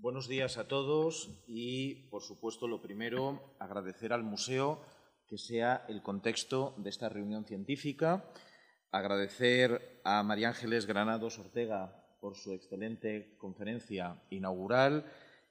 Buenos días a todos y, por supuesto, lo primero, agradecer al museo que sea el contexto de esta reunión científica, agradecer a María Ángeles Granados Ortega por su excelente conferencia inaugural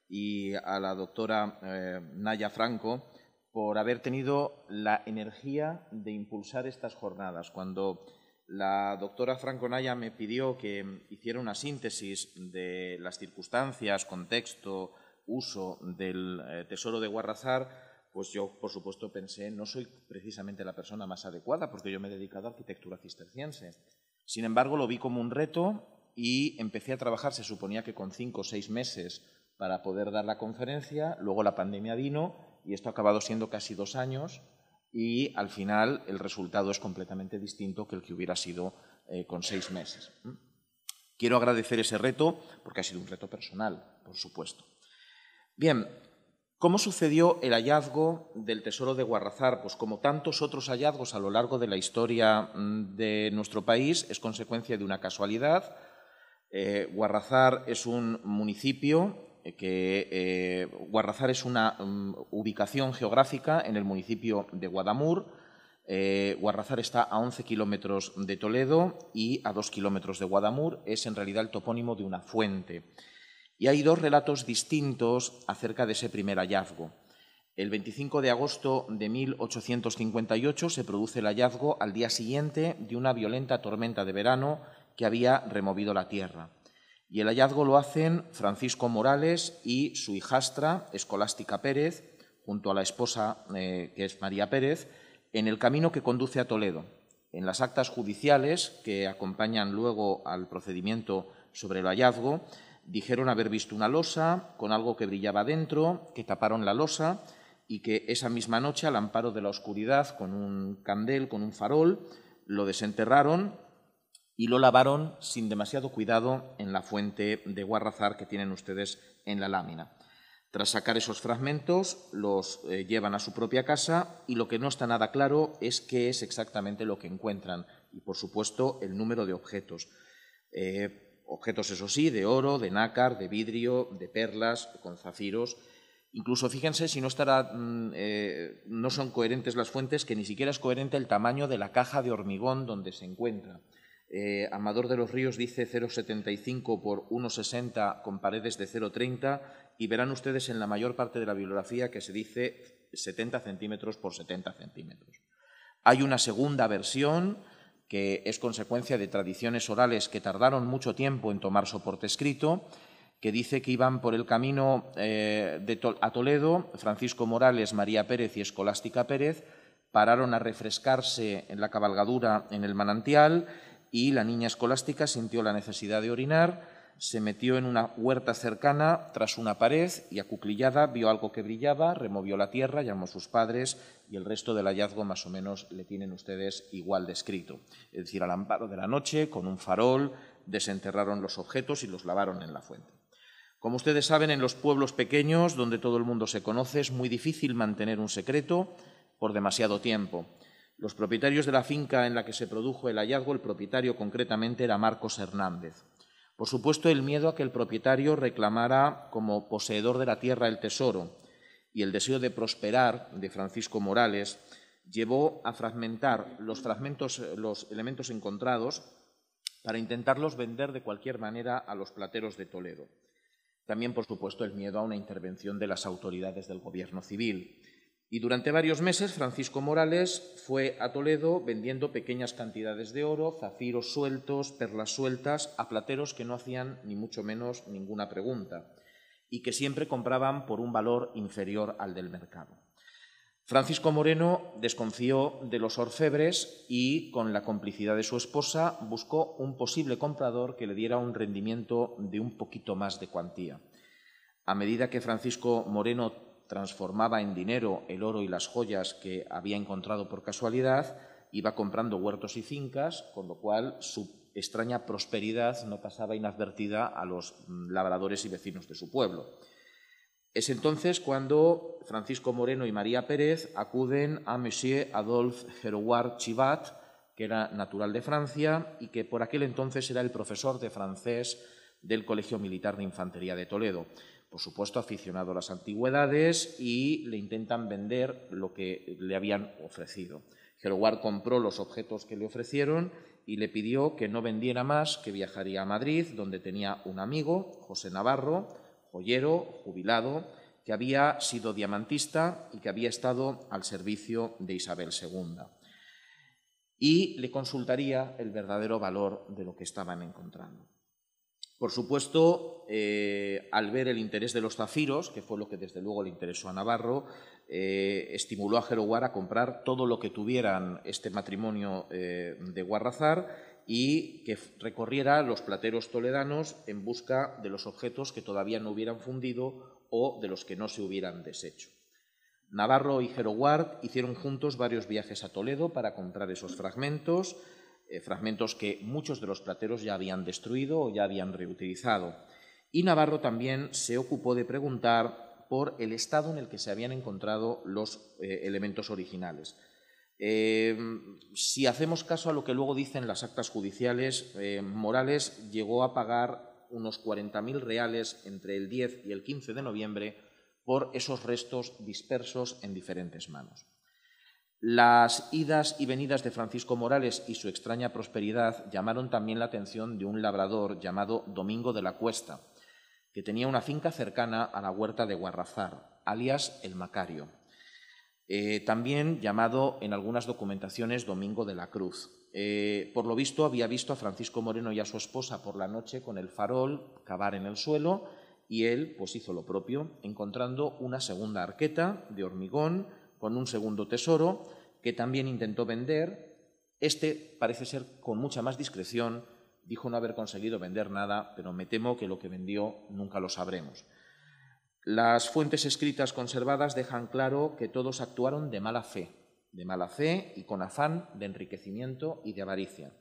y a la doctora eh, Naya Franco por haber tenido la energía de impulsar estas jornadas. Cuando la doctora Franco Naya me pidió que hiciera una síntesis de las circunstancias, contexto, uso del eh, tesoro de Guarrazar. Pues yo, por supuesto, pensé, no soy precisamente la persona más adecuada porque yo me he dedicado a arquitectura cisterciense. Sin embargo, lo vi como un reto y empecé a trabajar, se suponía que con cinco o seis meses para poder dar la conferencia. Luego la pandemia vino y esto ha acabado siendo casi dos años y al final el resultado es completamente distinto que el que hubiera sido eh, con seis meses. Quiero agradecer ese reto porque ha sido un reto personal, por supuesto. Bien, ¿cómo sucedió el hallazgo del tesoro de Guarrazar? Pues como tantos otros hallazgos a lo largo de la historia mm, de nuestro país, es consecuencia de una casualidad. Eh, Guarrazar es un municipio eh, que eh, Guarrazar es una mm, ubicación geográfica en el municipio de Guadamur. Eh, Guarrazar está a 11 kilómetros de Toledo y a 2 kilómetros de Guadamur. Es en realidad el topónimo de una fuente. Y hay dos relatos distintos acerca de ese primer hallazgo. El 25 de agosto de 1858 se produce el hallazgo al día siguiente de una violenta tormenta de verano que había removido la tierra. Y el hallazgo lo hacen Francisco Morales y su hijastra, Escolástica Pérez, junto a la esposa, eh, que es María Pérez, en el camino que conduce a Toledo. En las actas judiciales que acompañan luego al procedimiento sobre el hallazgo, dijeron haber visto una losa con algo que brillaba dentro, que taparon la losa y que esa misma noche, al amparo de la oscuridad, con un candel, con un farol, lo desenterraron y lo lavaron sin demasiado cuidado en la fuente de Guarrazar que tienen ustedes en la lámina. Tras sacar esos fragmentos, los eh, llevan a su propia casa y lo que no está nada claro es qué es exactamente lo que encuentran y, por supuesto, el número de objetos. Eh, objetos, eso sí, de oro, de nácar, de vidrio, de perlas, con zafiros. Incluso fíjense si no, estará, mm, eh, no son coherentes las fuentes, que ni siquiera es coherente el tamaño de la caja de hormigón donde se encuentra. Eh, Amador de los Ríos dice 0,75 por 1,60 con paredes de 0,30 y verán ustedes en la mayor parte de la bibliografía que se dice 70 centímetros por 70 centímetros. Hay una segunda versión que es consecuencia de tradiciones orales que tardaron mucho tiempo en tomar soporte escrito, que dice que iban por el camino eh, a Toledo Francisco Morales, María Pérez y Escolástica Pérez, pararon a refrescarse en la cabalgadura en el manantial, y la niña escolástica sintió la necesidad de orinar, se metió en una huerta cercana tras una pared y acuclillada vio algo que brillaba, removió la tierra, llamó a sus padres y el resto del hallazgo más o menos le tienen ustedes igual descrito. Es decir, al amparo de la noche, con un farol, desenterraron los objetos y los lavaron en la fuente. Como ustedes saben, en los pueblos pequeños, donde todo el mundo se conoce, es muy difícil mantener un secreto por demasiado tiempo. Los propietarios de la finca en la que se produjo el hallazgo, el propietario concretamente era Marcos Hernández. Por supuesto, el miedo a que el propietario reclamara como poseedor de la tierra el tesoro y el deseo de prosperar de Francisco Morales llevó a fragmentar los los elementos encontrados para intentarlos vender de cualquier manera a los plateros de Toledo. También, por supuesto, el miedo a una intervención de las autoridades del gobierno civil. Y durante varios meses Francisco Morales fue a Toledo vendiendo pequeñas cantidades de oro, zafiros sueltos, perlas sueltas, a plateros que no hacían ni mucho menos ninguna pregunta y que siempre compraban por un valor inferior al del mercado. Francisco Moreno desconfió de los orfebres y, con la complicidad de su esposa, buscó un posible comprador que le diera un rendimiento de un poquito más de cuantía. A medida que Francisco Moreno transformaba en dinero el oro y las joyas que había encontrado por casualidad, iba comprando huertos y fincas, con lo cual su extraña prosperidad no pasaba inadvertida a los mm, labradores y vecinos de su pueblo. Es entonces cuando Francisco Moreno y María Pérez acuden a Monsieur Adolphe Gerouard Chivat, que era natural de Francia y que por aquel entonces era el profesor de francés del Colegio Militar de Infantería de Toledo por supuesto, aficionado a las antigüedades y le intentan vender lo que le habían ofrecido. Gelowar compró los objetos que le ofrecieron y le pidió que no vendiera más, que viajaría a Madrid, donde tenía un amigo, José Navarro, joyero, jubilado, que había sido diamantista y que había estado al servicio de Isabel II. Y le consultaría el verdadero valor de lo que estaban encontrando. Por supuesto, eh, al ver el interés de los zafiros, que fue lo que desde luego le interesó a Navarro, eh, estimuló a Jeroguar a comprar todo lo que tuvieran este matrimonio eh, de Guarrazar y que recorriera los plateros toledanos en busca de los objetos que todavía no hubieran fundido o de los que no se hubieran deshecho. Navarro y Jeroguard hicieron juntos varios viajes a Toledo para comprar esos fragmentos eh, fragmentos que muchos de los plateros ya habían destruido o ya habían reutilizado. Y Navarro también se ocupó de preguntar por el estado en el que se habían encontrado los eh, elementos originales. Eh, si hacemos caso a lo que luego dicen las actas judiciales, Morales llegó a pagar unos 40.000 reales entre el 10 y el 15 de noviembre por esos restos dispersos en diferentes manos. Las idas y venidas de Francisco Morales y su extraña prosperidad llamaron también la atención de un labrador llamado Domingo de la Cuesta, que tenía una finca cercana a la huerta de Guarrazar, alias El Macario, eh, también llamado en algunas documentaciones Domingo de la Cruz. Eh, por lo visto había visto a Francisco Moreno y a su esposa por la noche con el farol cavar en el suelo y él pues hizo lo propio, encontrando una segunda arqueta de hormigón, con un segundo tesoro que también intentó vender. Este parece ser con mucha más discreción, dijo no haber conseguido vender nada, pero me temo que lo que vendió nunca lo sabremos. Las fuentes escritas conservadas dejan claro que todos actuaron de mala fe, de mala fe y con afán de enriquecimiento y de avaricia.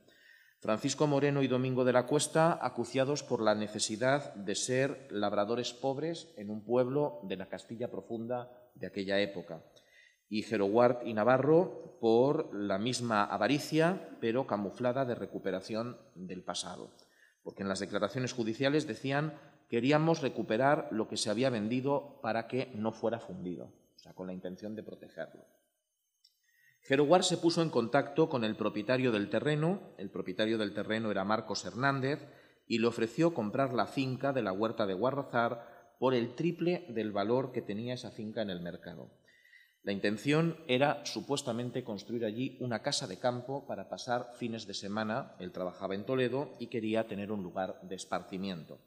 Francisco Moreno y Domingo de la Cuesta, acuciados por la necesidad de ser labradores pobres en un pueblo de la Castilla profunda de aquella época y Gerowart y Navarro por la misma avaricia, pero camuflada de recuperación del pasado. Porque en las declaraciones judiciales decían queríamos recuperar lo que se había vendido para que no fuera fundido, o sea, con la intención de protegerlo. Gerowar se puso en contacto con el propietario del terreno, el propietario del terreno era Marcos Hernández, y le ofreció comprar la finca de la huerta de Guarrazar por el triple del valor que tenía esa finca en el mercado. La intención era supuestamente construir allí una casa de campo para pasar fines de semana. Él trabajaba en Toledo y quería tener un lugar de esparcimiento.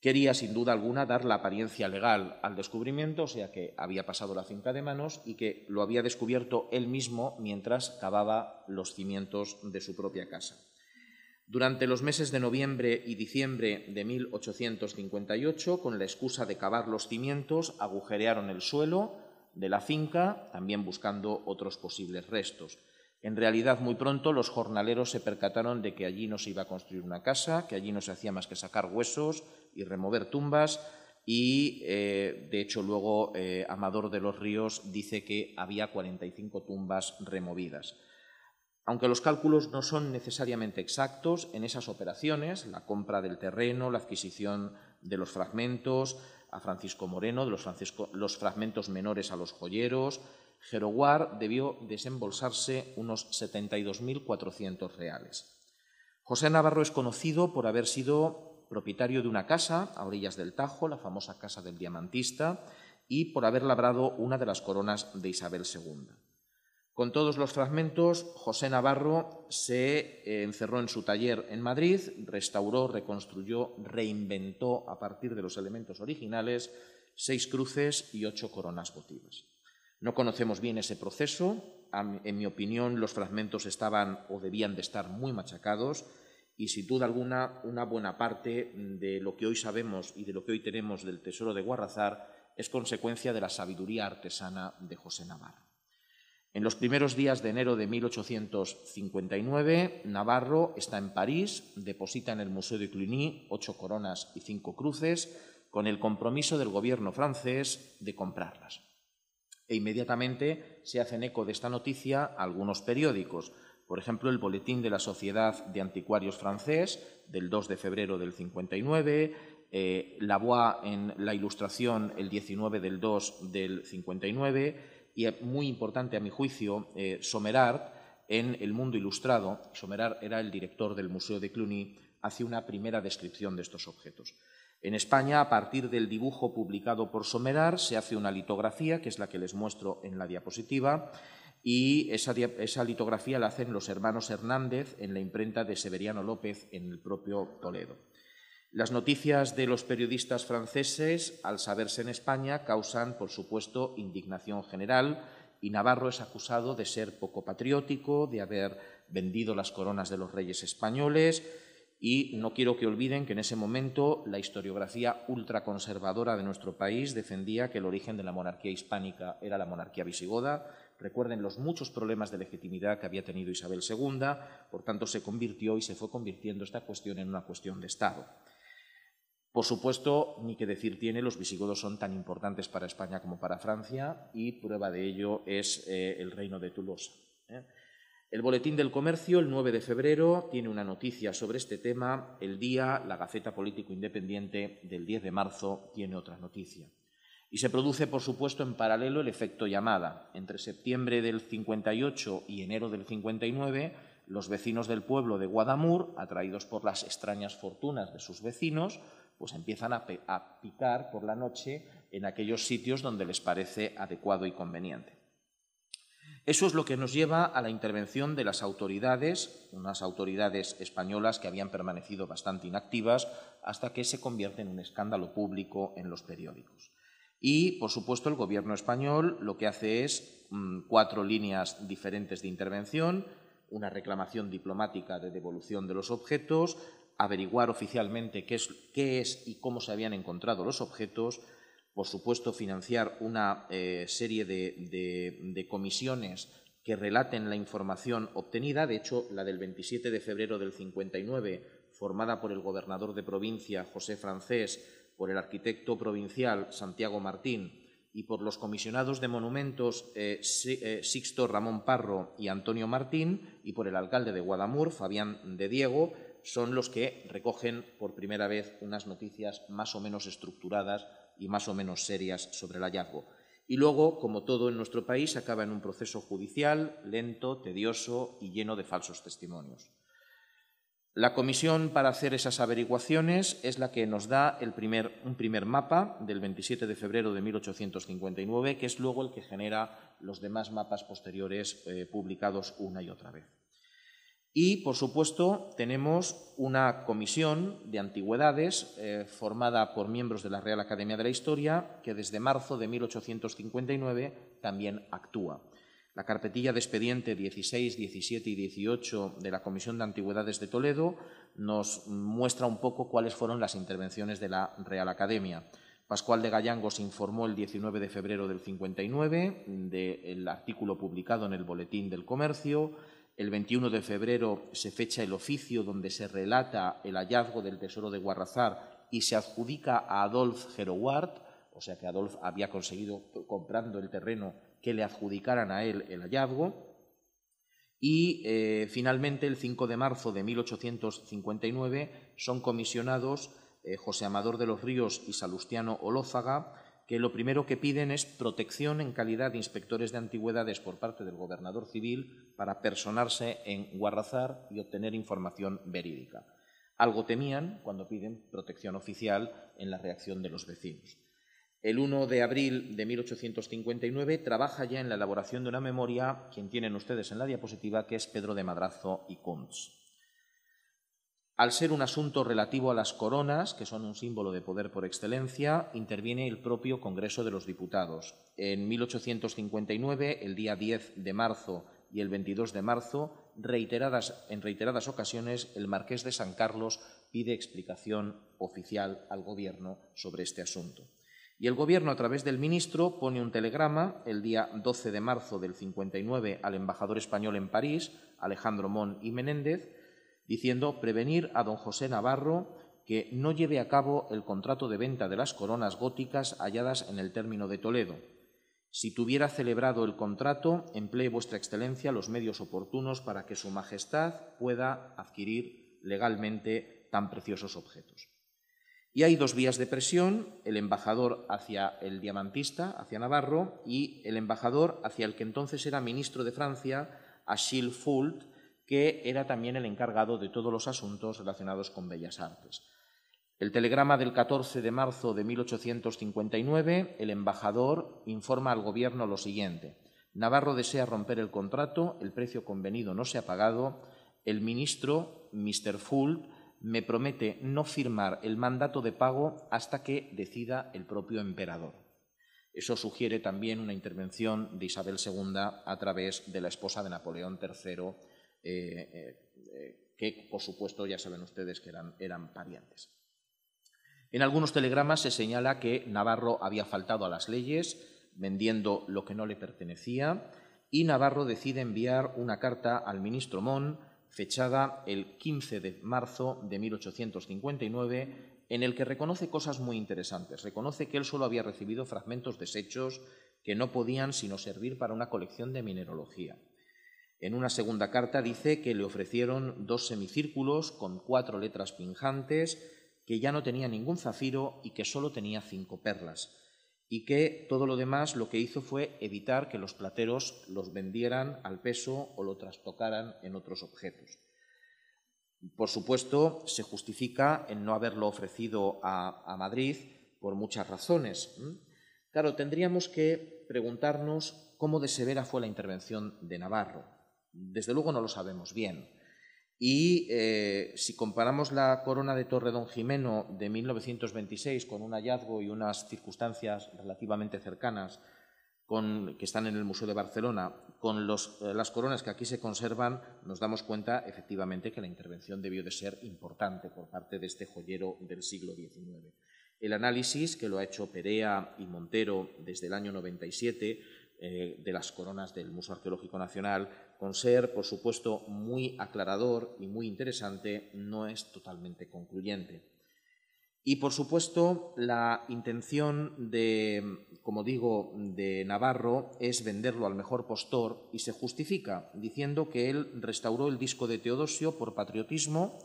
Quería, sin duda alguna, dar la apariencia legal al descubrimiento, o sea que había pasado la finca de manos y que lo había descubierto él mismo mientras cavaba los cimientos de su propia casa. Durante los meses de noviembre y diciembre de 1858, con la excusa de cavar los cimientos, agujerearon el suelo, de la finca, también buscando otros posibles restos. En realidad, muy pronto los jornaleros se percataron de que allí no se iba a construir una casa, que allí no se hacía más que sacar huesos y remover tumbas, y eh, de hecho luego eh, Amador de los Ríos dice que había 45 tumbas removidas. Aunque los cálculos no son necesariamente exactos, en esas operaciones, la compra del terreno, la adquisición de los fragmentos, a Francisco Moreno, de los, los fragmentos menores a los joyeros, Jeroguar debió desembolsarse unos 72.400 reales. José Navarro es conocido por haber sido propietario de una casa a orillas del Tajo, la famosa Casa del Diamantista, y por haber labrado una de las coronas de Isabel II. Con todos los fragmentos, José Navarro se eh, encerró en su taller en Madrid, restauró, reconstruyó, reinventó a partir de los elementos originales seis cruces y ocho coronas votivas. No conocemos bien ese proceso, en mi opinión los fragmentos estaban o debían de estar muy machacados y sin duda alguna una buena parte de lo que hoy sabemos y de lo que hoy tenemos del tesoro de Guarrazar es consecuencia de la sabiduría artesana de José Navarro. En los primeros días de enero de 1859, Navarro está en París, deposita en el Museo de Cluny ocho coronas y cinco cruces, con el compromiso del gobierno francés de comprarlas. E inmediatamente se hacen eco de esta noticia algunos periódicos, por ejemplo, el Boletín de la Sociedad de Anticuarios Francés del 2 de febrero del 59, eh, La en La Ilustración el 19 del 2 del 59, y muy importante a mi juicio, eh, Somerard en El Mundo Ilustrado, Somerard era el director del Museo de Cluny, hace una primera descripción de estos objetos. En España, a partir del dibujo publicado por Somerard, se hace una litografía, que es la que les muestro en la diapositiva, y esa, litografía la hacen los hermanos Hernández en la imprenta de Severiano López en el propio Toledo. Las noticias de los periodistas franceses, al saberse en España, causan, por supuesto, indignación general y Navarro es acusado de ser poco patriótico, de haber vendido las coronas de los reyes españoles y no quiero que olviden que en ese momento la historiografía ultraconservadora de nuestro país defendía que el origen de la monarquía hispánica era la monarquía visigoda. Recuerden los muchos problemas de legitimidad que había tenido Isabel II, por tanto se convirtió y se fue convirtiendo esta cuestión en una cuestión de Estado. Por supuesto, ni que decir tiene, los visigodos son tan importantes para España como para Francia y prueba de ello es eh, el reino de Toulouse. ¿eh? El Boletín del Comercio, el 9 de febrero, tiene una noticia sobre este tema. El día, la Gaceta Político Independiente del 10 de marzo, tiene otra noticia. Y se produce, por supuesto, en paralelo el efecto llamada. Entre septiembre del 58 y enero del 59, los vecinos del pueblo de Guadamur, atraídos por las extrañas fortunas de sus vecinos, pues empiezan a, picar por la noche en aquellos sitios donde les parece adecuado y conveniente. Eso es lo que nos lleva a la intervención de las autoridades, unas autoridades españolas que habían permanecido bastante inactivas, hasta que se convierte en un escándalo público en los periódicos. Y, por supuesto, el gobierno español lo que hace es mm, cuatro líneas diferentes de intervención, una reclamación diplomática de devolución de los objetos, averiguar oficialmente qué es, qué es y cómo se habían encontrado los objetos, por supuesto, financiar una eh, serie de, comisiones que relaten la información obtenida. De hecho, la del 27 de febrero del 59, formada por el gobernador de provincia José Francés, por el arquitecto provincial Santiago Martín y por los comisionados de monumentos eh, eh, Sixto Ramón Parro y Antonio Martín y por el alcalde de Guadamur, Fabián de Diego, son los que recogen por primera vez unas noticias más o menos estructuradas y más o menos serias sobre el hallazgo. Y luego, como todo en nuestro país, acaba en un proceso judicial lento, tedioso y lleno de falsos testimonios. La comisión para hacer esas averiguaciones es la que nos da un primer mapa del 27 de febrero de 1859, que es luego el que genera los demás mapas posteriores eh, publicados una y otra vez. Y, por supuesto, tenemos una comisión de antigüedades eh, formada por miembros de la Real Academia de la Historia, que desde marzo de 1859 también actúa. La carpetilla de expediente 16, 17 y 18 de la Comisión de Antigüedades de Toledo nos muestra un poco cuáles fueron las intervenciones de la Real Academia. Pascual de Gallangos informó el 19 de febrero del 59 del artículo publicado en el Boletín del Comercio. El 21 de febrero se fecha el oficio donde se relata el hallazgo del tesoro de Guarrazar y se adjudica a Adolf Geroward, o sea que Adolf había conseguido, comprando el terreno, que le adjudicaran a él el hallazgo. Y eh, finalmente, el 5 de marzo de 1859, son comisionados eh, José Amador de los Ríos y Salustiano Olófaga que lo primero que piden es protección en calidad de inspectores de antigüedades por parte del gobernador civil para personarse en Guarrazar y obtener información verídica. Algo temían cuando piden protección oficial en la reacción de los vecinos. El 1 de abril de 1859 trabaja ya en la elaboración de una memoria, quien tienen ustedes en la diapositiva, que es Pedro de Madrazo y Combs. Al ser un asunto relativo a las coronas, que son un símbolo de poder por excelencia, interviene el propio Congreso de los Diputados. En 1859, el día 10 de marzo y el 22 de marzo, en reiteradas ocasiones, el marqués de San Carlos pide explicación oficial al Gobierno sobre este asunto. Y el Gobierno, a través del ministro, pone un telegrama el día 12 de marzo del 59 al embajador español en París, Alejandro Mon y Menéndez, diciendo prevenir a don José Navarro que no lleve a cabo el contrato de venta de las coronas góticas halladas en el término de Toledo. Si tuviera celebrado el contrato, emplee vuestra excelencia los medios oportunos para que su majestad pueda adquirir legalmente tan preciosos objetos. Y hay dos vías de presión, el embajador hacia el diamantista, hacia Navarro, y el embajador hacia el que entonces era ministro de Francia, Achille Foult, que era también el encargado de todos los asuntos relacionados con Bellas Artes. El telegrama del 14 de marzo de 1859, el embajador informa al gobierno lo siguiente. Navarro desea romper el contrato, el precio convenido no se ha pagado, el ministro, Mr. Fuld, me promete no firmar el mandato de pago hasta que decida el propio emperador. Eso sugiere también una intervención de Isabel II a través de la esposa de Napoleón III eh, eh, eh, que por supuesto ya saben ustedes que eran, parientes. En algunos telegramas se señala que Navarro había faltado a las leyes, vendiendo lo que no le pertenecía, y Navarro decide enviar una carta al ministro Mon, fechada el 15 de marzo de 1859, en el que reconoce cosas muy interesantes. Reconoce que él solo había recibido fragmentos deshechos que no podían sino servir para una colección de mineralogía. En una segunda carta dice que le ofrecieron dos semicírculos con cuatro letras pinjantes, que ya no tenía ningún zafiro y que solo tenía cinco perlas, y que todo lo demás lo que hizo fue evitar que los plateros los vendieran al peso o lo trastocaran en otros objetos. Por supuesto, se justifica en no haberlo ofrecido a, a Madrid por muchas razones. Claro, tendríamos que preguntarnos cómo de severa fue la intervención de Navarro. Desde luego no lo sabemos bien. Y eh, si comparamos la corona de Torre Don Jimeno de 1926 con un hallazgo y unas circunstancias relativamente cercanas que están en el Museo de Barcelona, con eh, las coronas que aquí se conservan, nos damos cuenta efectivamente que la intervención debió de ser importante por parte de este joyero del siglo XIX. El análisis que lo ha hecho Perea y Montero desde el año 97 eh, de las coronas del Museo Arqueológico Nacional, con ser, por supuesto, muy aclarador y muy interesante, no es totalmente concluyente. Y, por supuesto, la intención de, como digo, de Navarro es venderlo al mejor postor y se justifica diciendo que él restauró el disco de Teodosio por patriotismo,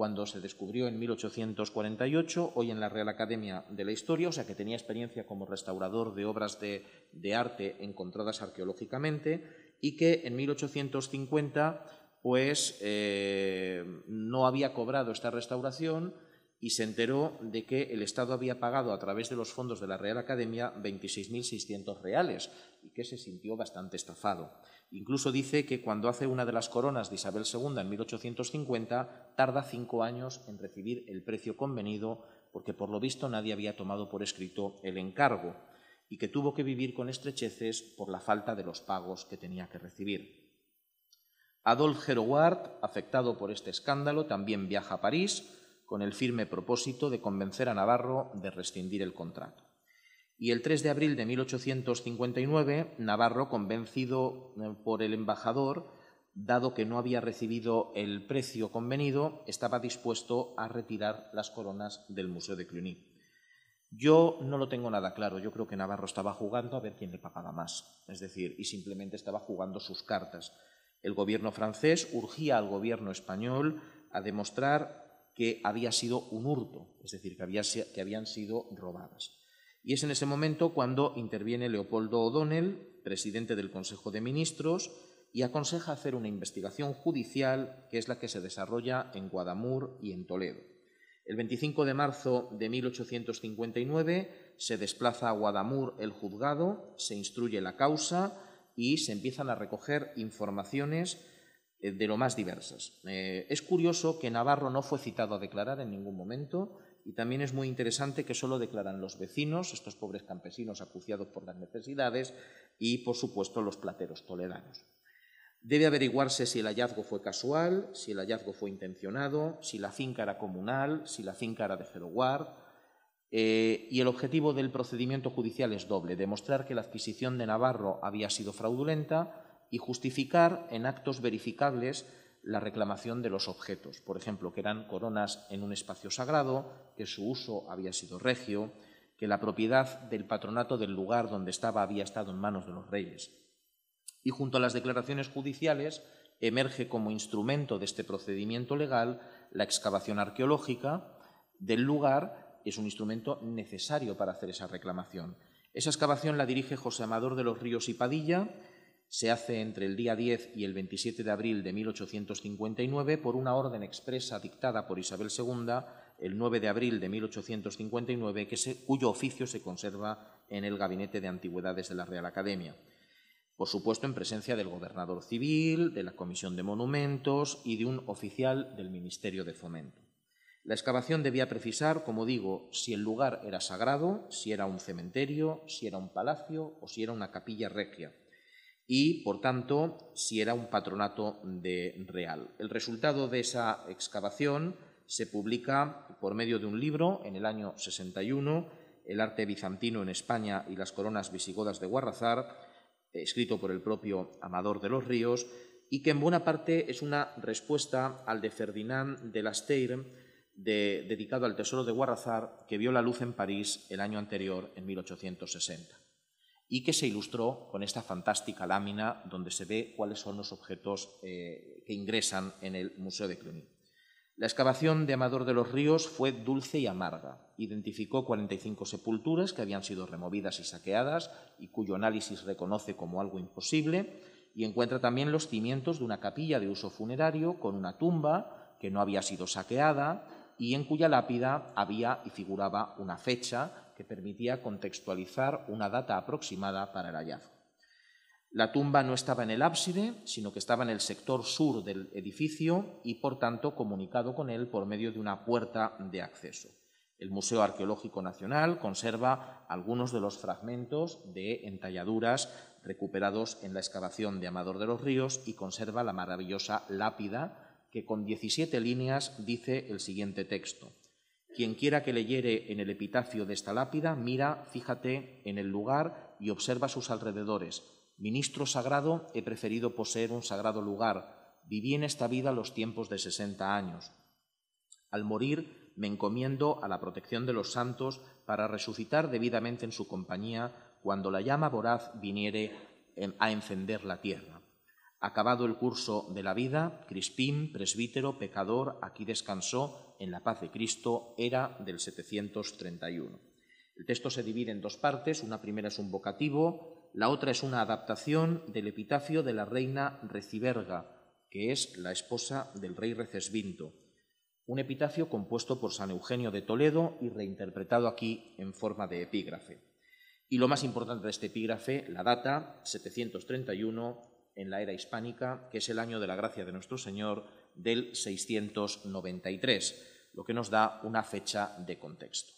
cuando se descubrió en 1848, hoy en la Real Academia de la Historia, o sea que tenía experiencia como restaurador de obras de, arte encontradas arqueológicamente, y que en 1850 pues eh, no había cobrado esta restauración y se enteró de que el Estado había pagado a través de los fondos de la Real Academia 26.600 reales y que se sintió bastante estafado. Incluso dice que cuando hace una de las coronas de Isabel II en 1850, tarda cinco años en recibir el precio convenido, porque por lo visto nadie había tomado por escrito el encargo, y que tuvo que vivir con estrecheces por la falta de los pagos que tenía que recibir. Adolf herouard afectado por este escándalo, también viaja a París con el firme propósito de convencer a Navarro de rescindir el contrato. Y el 3 de abril de 1859, Navarro, convencido eh, por el embajador, dado que no había recibido el precio convenido, estaba dispuesto a retirar las coronas del Museo de Cluny. Yo no lo tengo nada claro, yo creo que Navarro estaba jugando a ver quién le pagaba más, es decir, y simplemente estaba jugando sus cartas. El gobierno francés urgía al gobierno español a demostrar que había sido un hurto, es decir, que, habían sido robadas. Y es en ese momento cuando interviene Leopoldo O'Donnell, presidente del Consejo de Ministros, y aconseja hacer una investigación judicial que es la que se desarrolla en Guadamur y en Toledo. El 25 de marzo de 1859 se desplaza a Guadamur el juzgado, se instruye la causa y se empiezan a recoger informaciones eh, de lo más diversas. Eh, es curioso que Navarro no fue citado a declarar en ningún momento, y también es muy interesante que solo declaran los vecinos, estos pobres campesinos acuciados por las necesidades, y por supuesto los plateros toledanos. Debe averiguarse si el hallazgo fue casual, si el hallazgo fue intencionado, si la finca era comunal, si la finca era de jeroguar. Eh, y el objetivo del procedimiento judicial es doble, demostrar que la adquisición de Navarro había sido fraudulenta y justificar en actos verificables la reclamación de los objetos, por ejemplo, que eran coronas en un espacio sagrado, que su uso había sido regio, que la propiedad del patronato del lugar donde estaba había estado en manos de los reyes. Y junto a las declaraciones judiciales emerge como instrumento de este procedimiento legal la excavación arqueológica del lugar, es un instrumento necesario para hacer esa reclamación. Esa excavación la dirige José Amador de los Ríos y Padilla, se hace entre el día 10 y el 27 de abril de 1859 por una orden expresa dictada por Isabel II el 9 de abril de 1859, cuyo oficio se conserva en el Gabinete de Antigüedades de la Real Academia. Por supuesto, en presencia del gobernador civil, de la Comisión de Monumentos y de un oficial del Ministerio de Fomento. La excavación debía precisar, como digo, si el lugar era sagrado, si era un cementerio, si era un palacio o si era una capilla regia y, por tanto, si era un patronato de real. El resultado de esa excavación se publica por medio de un libro en el año 61, El arte bizantino en España y las coronas visigodas de Guarrazar, escrito por el propio Amador de los Ríos, y que en buena parte es una respuesta al de Ferdinand de Lasteire, dedicado al tesoro de Guarrazar, que vio la luz en París el año anterior, en 1860 y que se ilustró con esta fantástica lámina donde se ve cuáles son los objetos eh, que ingresan en el Museo de Cluny. La excavación de Amador de los Ríos fue dulce y amarga. Identificó 45 sepulturas que habían sido removidas y saqueadas y cuyo análisis reconoce como algo imposible y encuentra también los cimientos de una capilla de uso funerario con una tumba que no había sido saqueada y en cuya lápida había y figuraba una fecha que permitía contextualizar una data aproximada para el hallazgo. La tumba no estaba en el ábside, sino que estaba en el sector sur del edificio y, por tanto, comunicado con él por medio de una puerta de acceso. El Museo Arqueológico Nacional conserva algunos de los fragmentos de entalladuras recuperados en la excavación de Amador de los Ríos y conserva la maravillosa lápida que con 17 líneas dice el siguiente texto. Quien quiera que leyere en el epitafio de esta lápida, mira, fíjate en el lugar y observa sus alrededores. Ministro sagrado, he preferido poseer un sagrado lugar. Viví en esta vida los tiempos de sesenta años. Al morir, me encomiendo a la protección de los santos para resucitar debidamente en su compañía cuando la llama voraz viniere a encender la tierra. Acabado el curso de la vida, Crispín, presbítero, pecador, aquí descansó en la paz de Cristo, era del 731. El texto se divide en dos partes, una primera es un vocativo, la otra es una adaptación del epitafio de la reina Reciberga, que es la esposa del rey Recesvinto, un epitafio compuesto por San Eugenio de Toledo y reinterpretado aquí en forma de epígrafe. Y lo más importante de este epígrafe, la data, 731, en la era hispánica, que es el año de la gracia de nuestro Señor del 693, lo que nos da una fecha de contexto.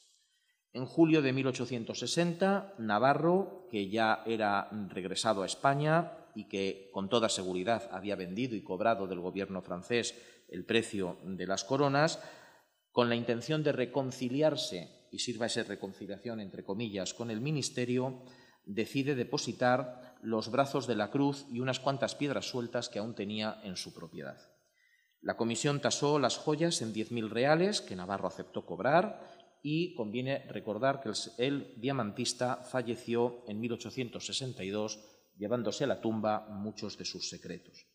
En julio de 1860, Navarro, que ya era regresado a España y que con toda seguridad había vendido y cobrado del gobierno francés el precio de las coronas, con la intención de reconciliarse, y sirva esa reconciliación entre comillas, con el ministerio, decide depositar los brazos de la cruz y unas cuantas piedras sueltas que aún tenía en su propiedad. La comisión tasó las joyas en 10.000 reales, que Navarro aceptó cobrar, y conviene recordar que el, diamantista falleció en 1862, llevándose a la tumba muchos de sus secretos.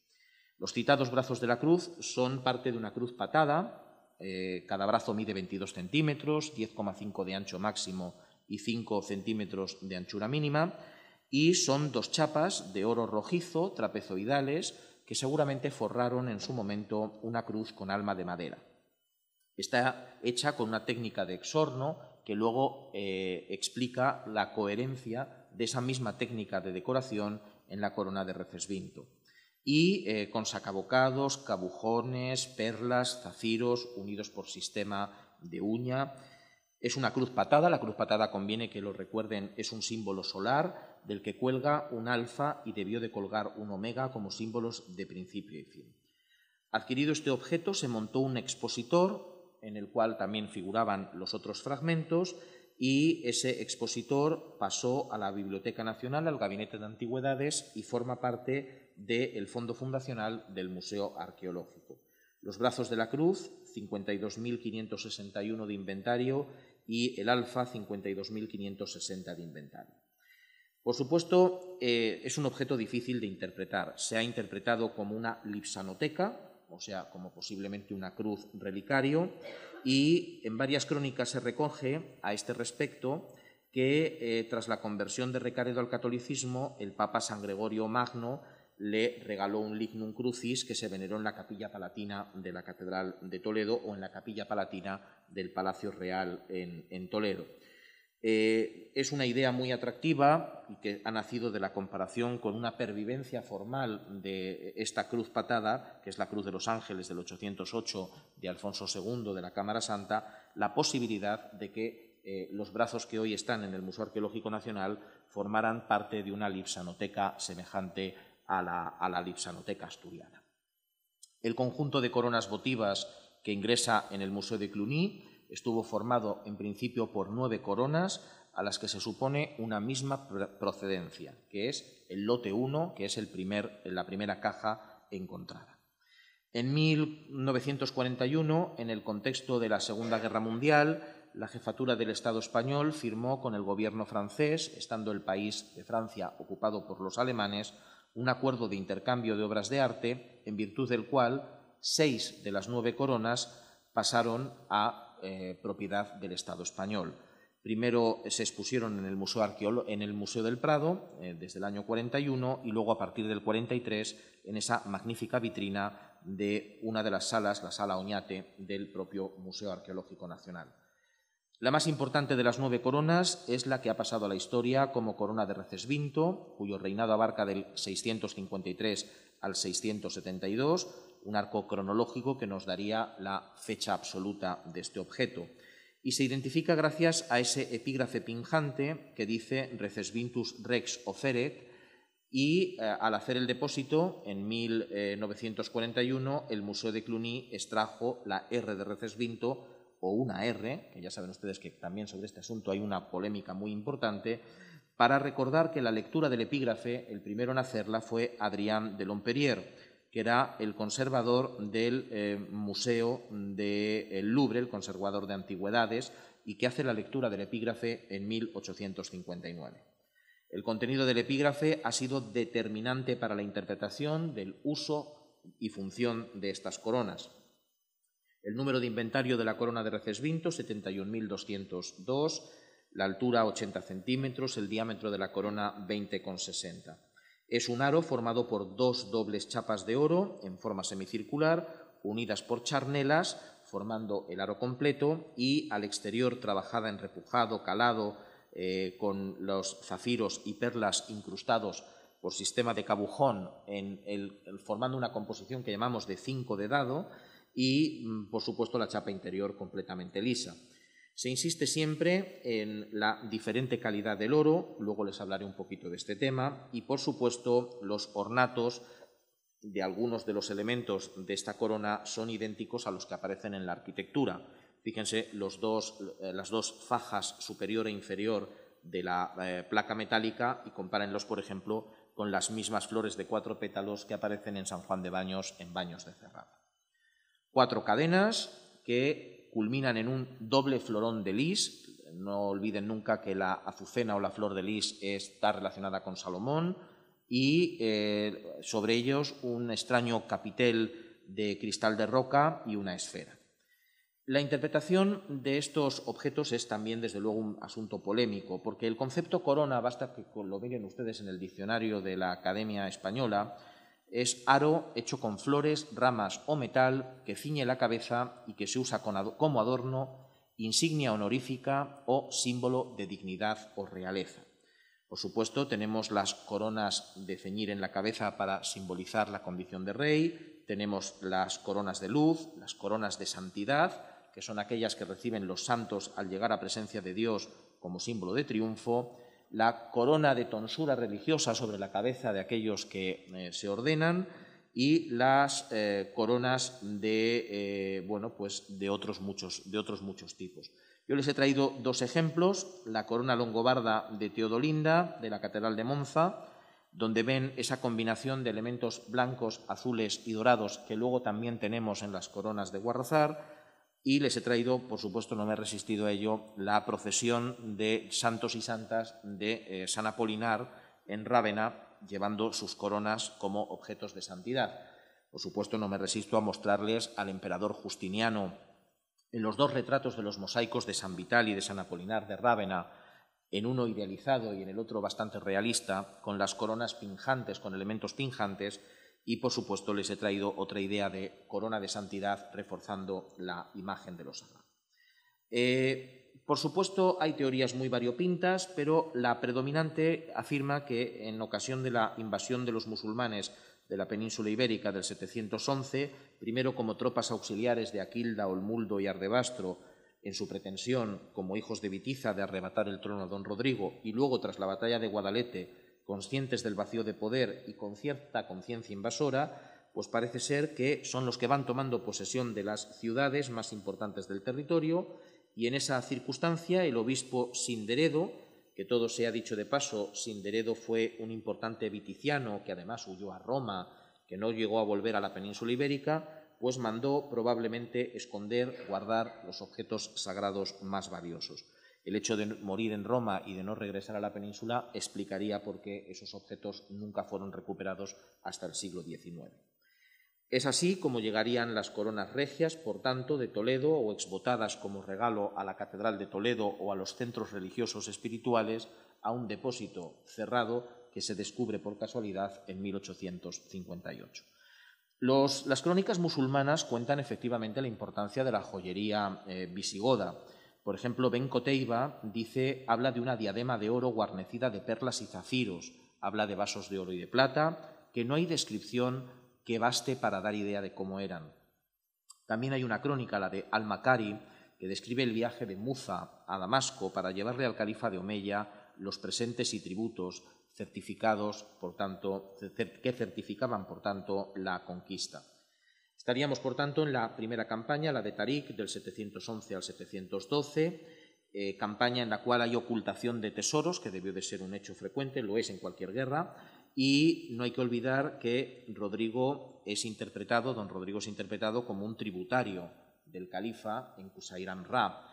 Los citados brazos de la cruz son parte de una cruz patada, eh, cada brazo mide 22 centímetros, 10,5 de ancho máximo y 5 centímetros de anchura mínima, y son dos chapas de oro rojizo trapezoidales que seguramente forraron en su momento una cruz con alma de madera. Está hecha con una técnica de exorno que luego eh, explica la coherencia de esa misma técnica de decoración en la corona de Recesvinto. Y eh, con sacabocados, cabujones, perlas, zafiros unidos por sistema de uña es una cruz patada, la cruz patada conviene que lo recuerden, es un símbolo solar del que cuelga un alfa y debió de colgar un omega como símbolos de principio y fin. Adquirido este objeto se montó un expositor en el cual también figuraban los otros fragmentos y ese expositor pasó a la Biblioteca Nacional, al Gabinete de Antigüedades y forma parte del fondo fundacional del Museo Arqueológico. Los brazos de la cruz 52.561 de inventario y el Alfa 52.560 de inventario. Por supuesto, eh, es un objeto difícil de interpretar. Se ha interpretado como una lipsanoteca, o sea, como posiblemente una cruz relicario, y en varias crónicas se recoge a este respecto que eh, tras la conversión de Recaredo al catolicismo, el Papa San Gregorio Magno le regaló un lignum crucis que se veneró en la capilla palatina de la Catedral de Toledo o en la capilla palatina del Palacio Real en, Toledo. Eh, es una idea muy atractiva y que ha nacido de la comparación con una pervivencia formal de esta cruz patada, que es la cruz de los ángeles del 808 de Alfonso II de la Cámara Santa, la posibilidad de que eh, los brazos que hoy están en el Museo Arqueológico Nacional formaran parte de una lipsanoteca semejante a la, Lipsanoteca Asturiana. El conjunto de coronas votivas que ingresa en el Museo de Cluny estuvo formado en principio por nueve coronas a las que se supone una misma procedencia, que es el lote 1, que es la primera caja encontrada. En 1941, en el contexto de la Segunda Guerra Mundial, la jefatura del Estado español firmó con el gobierno francés, estando el país de Francia ocupado por los alemanes, un acuerdo de intercambio de obras de arte, en virtud del cual seis de las nueve coronas pasaron a eh, propiedad del Estado español. Primero eh, se expusieron en el Museo, en el Museo del Prado eh, desde el año 41 y luego a partir del 43 en esa magnífica vitrina de una de las salas, la sala Oñate, del propio Museo Arqueológico Nacional. La más importante de las nueve coronas es la que ha pasado a la historia como corona de Recesvinto, cuyo reinado abarca del 653 al 672, un arco cronológico que nos daría la fecha absoluta de este objeto. Y se identifica gracias a ese epígrafe pinjante que dice Recesvintus rex oferet, y eh, al hacer el depósito en 1941, eh, el Museo de Cluny extrajo la R de Recesvinto o una R, que ya saben ustedes que también sobre este asunto hay una polémica muy importante, para recordar que la lectura del epígrafe, el primero en hacerla fue Adrián de Lomperier, que era el conservador del eh, Museo del de eh, Louvre, el conservador de antigüedades, y que hace la lectura del epígrafe en 1859. El contenido del epígrafe ha sido determinante para la interpretación del uso y función de estas coronas. El número de inventario de la corona de Recesvinto, 71.202, la altura 80 centímetros, el diámetro de la corona 20,60. Es un aro formado por dos dobles chapas de oro en forma semicircular, unidas por charnelas, formando el aro completo y al exterior trabajada en repujado, calado, eh, con los zafiros y perlas incrustados por sistema de cabujón, formando una composición que llamamos de cinco de dado, y, mm, por supuesto, la chapa interior completamente lisa. Se insiste siempre en la diferente calidad del oro, luego les hablaré un poquito de este tema, y por supuesto los ornatos de algunos de los elementos de esta corona son idénticos a los que aparecen en la arquitectura. Fíjense eh, las dos fajas superior e inferior de la eh, placa metálica y compárenlos, por ejemplo, con las mismas flores de cuatro pétalos que aparecen en San Juan de Baños en Baños de Cerrada cuatro cadenas que culminan en un doble florón de lis. No olviden nunca que la azucena o la flor de lis está relacionada con Salomón y eh, sobre ellos un extraño capitel de cristal de roca y una esfera. La interpretación de estos objetos es también, desde luego, un asunto polémico, porque el concepto corona, basta que lo miren ustedes en el diccionario de la Academia Española, es aro hecho con flores, ramas o metal que ciñe la cabeza y que se usa como adorno, insignia honorífica o símbolo de dignidad o realeza. Por supuesto, tenemos las coronas de ceñir en la cabeza para simbolizar la condición de rey, tenemos las coronas de luz, las coronas de santidad, que son aquellas que reciben los santos al llegar a presencia de Dios como símbolo de triunfo, la corona de tonsura religiosa sobre la cabeza de aquellos que eh, se ordenan y las eh, coronas de, eh, bueno, pues de, otros muchos, de otros muchos tipos. Yo les he traído dos ejemplos, la corona longobarda de Teodolinda, de la Catedral de Monza, donde ven esa combinación de elementos blancos, azules y dorados que luego también tenemos en las coronas de Guarrazar, y les he traído, por supuesto, no me he resistido a ello, la procesión de santos y santas de eh, San Apolinar en Rávena, llevando sus coronas como objetos de santidad. Por supuesto, no me resisto a mostrarles al emperador Justiniano en los dos retratos de los mosaicos de San Vital y de San Apolinar de Rávena, en uno idealizado y en el otro bastante realista, con las coronas pinjantes, con elementos pingantes, y por supuesto les he traído otra idea de corona de santidad reforzando la imagen de los eh, por supuesto hay teorías muy variopintas, pero la predominante afirma que en ocasión de la invasión de los musulmanes de la península ibérica del 711, primero como tropas auxiliares de Aquilda, Olmuldo y Ardebastro, en su pretensión como hijos de Vitiza de arrebatar el trono a don Rodrigo, y luego tras la batalla de Guadalete conscientes del vacío de poder y con cierta conciencia invasora, pues parece ser que son los que van tomando posesión de las ciudades más importantes del territorio y en esa circunstancia el obispo Sinderedo, que todo se ha dicho de paso, Sinderedo fue un importante viticiano que además huyó a Roma, que no llegó a volver a la península ibérica, pues mandó probablemente esconder, guardar los objetos sagrados más valiosos. El hecho de morir en Roma y de no regresar a la península explicaría por qué esos objetos nunca fueron recuperados hasta el siglo XIX. Es así como llegarían las coronas regias, por tanto, de Toledo o exbotadas como regalo a la Catedral de Toledo o a los centros religiosos espirituales a un depósito cerrado que se descubre por casualidad en 1858. las crónicas musulmanas cuentan efectivamente la importancia de la joyería eh, visigoda por ejemplo, Ben Coteiba dice, habla de una diadema de oro guarnecida de perlas y zafiros, habla de vasos de oro y de plata, que no hay descripción que baste para dar idea de cómo eran. También hay una crónica, la de Al-Makari, que describe el viaje de Muza a Damasco para llevarle al califa de Omeya los presentes y tributos certificados, por tanto, que certificaban, por tanto, la conquista. Estaríamos, por tanto, en la primera campaña, la de Tarik, del 711 al 712, eh, campaña en la cual hay ocultación de tesoros, que debió de ser un hecho frecuente, lo es en cualquier guerra, y no hay que olvidar que Rodrigo es interpretado, don Rodrigo es interpretado como un tributario del califa en Kusairam Ra.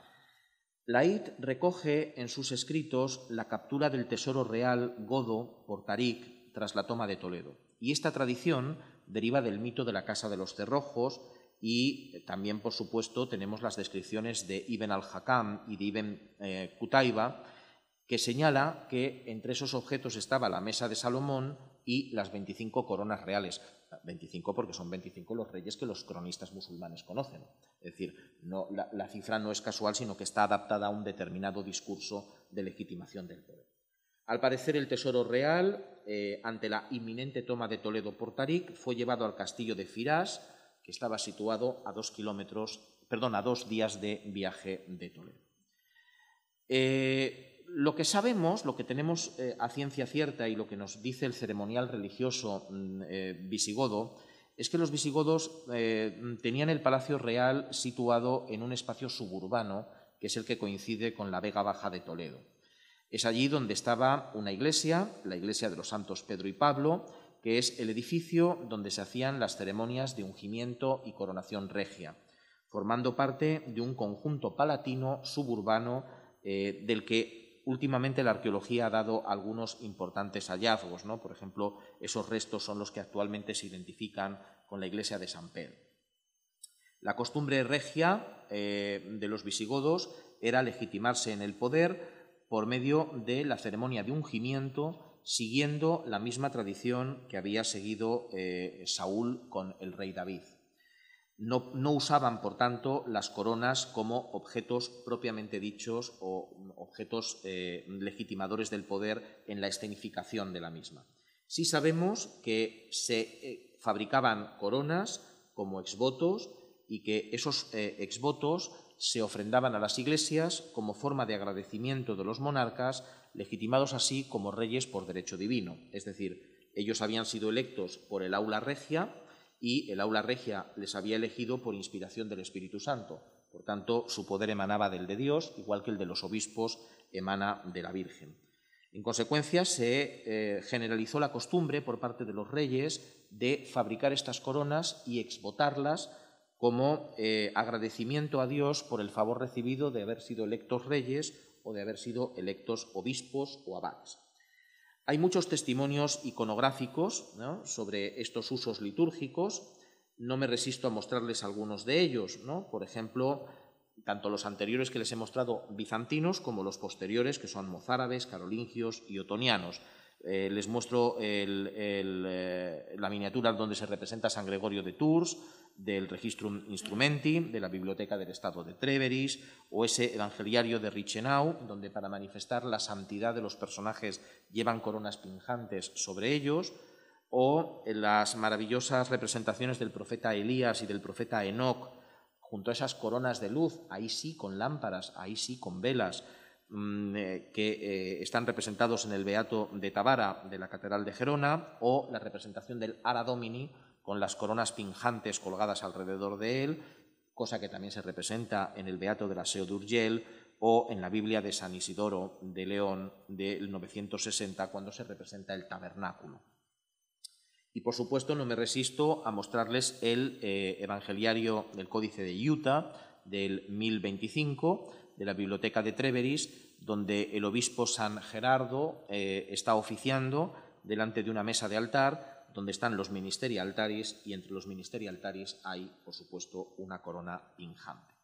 Laid recoge en sus escritos la captura del tesoro real godo por Tarik tras la toma de Toledo. Y esta tradición deriva del mito de la Casa de los Cerrojos y eh, también, por supuesto, tenemos las descripciones de Ibn al-Hakam y de Ibn Kutaiba, eh, que señala que entre esos objetos estaba la mesa de Salomón y las 25 coronas reales. 25 porque son 25 los reyes que los cronistas musulmanes conocen. Es decir, no, la cifra no es casual, sino que está adaptada a un determinado discurso de legitimación del poder. Al parecer, el tesoro real, eh, ante la inminente toma de Toledo por Tarik, fue llevado al castillo de Firás, que estaba situado a dos kilómetros, perdón, a dos días de viaje de Toledo. Eh, lo que sabemos, lo que tenemos eh, a ciencia cierta y lo que nos dice el ceremonial religioso mm, visigodo, es que los visigodos tenían el palacio real situado en un espacio suburbano, que es el que coincide con la Vega Baja de Toledo. Es allí donde estaba una iglesia, la iglesia de los santos Pedro y Pablo, que es el edificio donde se hacían las ceremonias de ungimiento y coronación regia, formando parte de un conjunto palatino suburbano eh, del que últimamente la arqueología ha dado algunos importantes hallazgos. ¿no? Por ejemplo, esos restos son los que actualmente se identifican con la iglesia de San Pedro. La costumbre regia eh, de los visigodos era legitimarse en el poder por medio de la ceremonia de ungimiento, siguiendo la misma tradición que había seguido eh, Saúl con el rey David. No, usaban, por tanto, las coronas como objetos propiamente dichos o objetos eh, legitimadores del poder en la escenificación de la misma. Sí sabemos que se eh, fabricaban coronas como exvotos y que esos exvotos se ofrendaban a las iglesias como forma de agradecimiento de los monarcas, legitimados así como reyes por derecho divino. Es decir, ellos habían sido electos por el aula regia y el aula regia les había elegido por inspiración del Espíritu Santo. Por tanto, su poder emanaba del de Dios, igual que el de los obispos emana de la Virgen. En consecuencia, se eh, generalizó la costumbre por parte de los reyes de fabricar estas coronas y exvotarlas como eh, agradecimiento a Dios por el favor recibido de haber sido electos reyes o de haber sido electos obispos o abades. Hay muchos testimonios iconográficos sobre estos usos litúrgicos. No me resisto a mostrarles algunos de ellos. Por ejemplo, tanto los anteriores que les he mostrado bizantinos como los posteriores, que son mozárabes, carolingios y otonianos. Eh, les muestro eh, la miniatura donde se representa San Gregorio de Tours, del Registrum Instrumenti, de la Biblioteca del Estado de Treveris, o ese Evangeliario de Richenau, donde para manifestar la santidad de los personajes llevan coronas pinjantes sobre ellos, o las maravillosas representaciones del profeta Elías y del profeta Enoch, junto a esas coronas de luz, ahí sí con lámparas, ahí sí con velas, Mm, eh, que eh, están representados en el Beato de Tabara de la Catedral de Gerona o la representación del Ara Domini con las coronas pinjantes colgadas alrededor de él, cosa que también se representa en el Beato de la Seo d'Urgell o en la Biblia de San Isidoro de León del 960 cuando se representa el tabernáculo. Y por supuesto no me resisto a mostrarles el eh, evangeliario del Códice de Utah del 1025 de la Biblioteca de Treveris, donde el obispo San Gerardo eh, está oficiando delante de una mesa de altar, donde están los ministerialtaris altaris, y entre los ministerialtaris altares hay, por supuesto, una corona injante.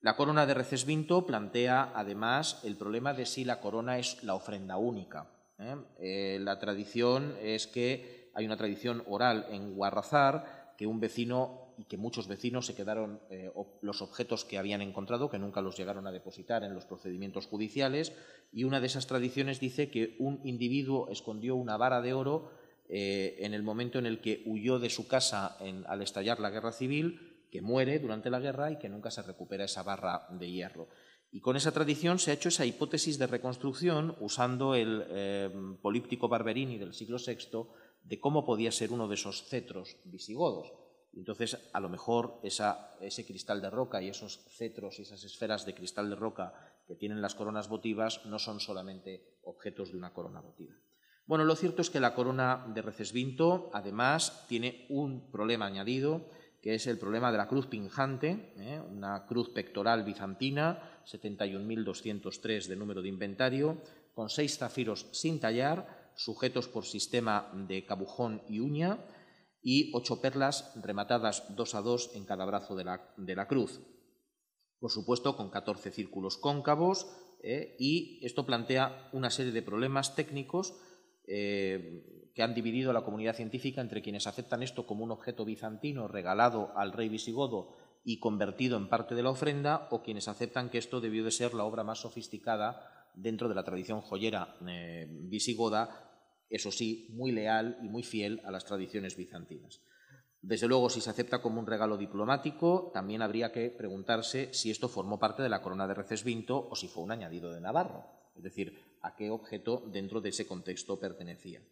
La corona de Recesvinto plantea, además, el problema de si la corona es la ofrenda única. ¿eh? Eh, la tradición es que hay una tradición oral en Guarrazar que un vecino y que muchos vecinos se quedaron eh, los objetos que habían encontrado, que nunca los llegaron a depositar en los procedimientos judiciales, y una de esas tradiciones dice que un individuo escondió una vara de oro eh, en el momento en el que huyó de su casa al estallar la guerra civil, que muere durante la guerra y que nunca se recupera esa barra de hierro. Y con esa tradición se ha hecho esa hipótesis de reconstrucción usando el eh, políptico Barberini del siglo VI de cómo podía ser uno de esos cetros visigodos. Entonces, a lo mejor ese cristal de roca y esos cetros y esas esferas de cristal de roca que tienen las coronas votivas no son solamente objetos de una corona votiva. Bueno, lo cierto es que la corona de Recesvinto, además, tiene un problema añadido, que es el problema de la cruz pinjante, ¿eh? una cruz pectoral bizantina, 71.203 de número de inventario, con seis zafiros sin tallar, sujetos por sistema de cabujón y uña, y ocho perlas rematadas dos a dos en cada brazo de la, cruz. Por supuesto, con 14 círculos cóncavos, eh, y esto plantea una serie de problemas técnicos eh, que han dividido a la comunidad científica entre quienes aceptan esto como un objeto bizantino regalado al rey visigodo y convertido en parte de la ofrenda, o quienes aceptan que esto debió de ser la obra más sofisticada dentro de la tradición joyera eh, visigoda eso sí, muy leal y muy fiel a las tradiciones bizantinas. Desde luego, si se acepta como un regalo diplomático, también habría que preguntarse si esto formó parte de la corona de Recesvinto o si fue un añadido de Navarro, es decir, a qué objeto dentro de ese contexto pertenecía.